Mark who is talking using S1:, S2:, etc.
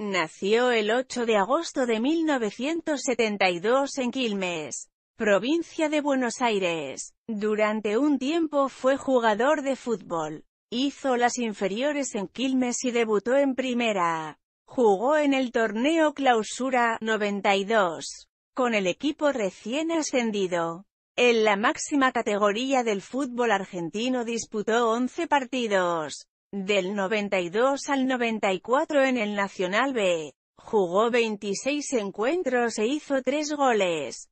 S1: Nació el 8 de agosto de 1972 en Quilmes, provincia de Buenos Aires. Durante un tiempo fue jugador de fútbol. Hizo las inferiores en Quilmes y debutó en primera. Jugó en el torneo Clausura 92, con el equipo recién ascendido. En la máxima categoría del fútbol argentino disputó 11 partidos, del 92 al 94 en el Nacional B, jugó 26 encuentros e hizo 3 goles.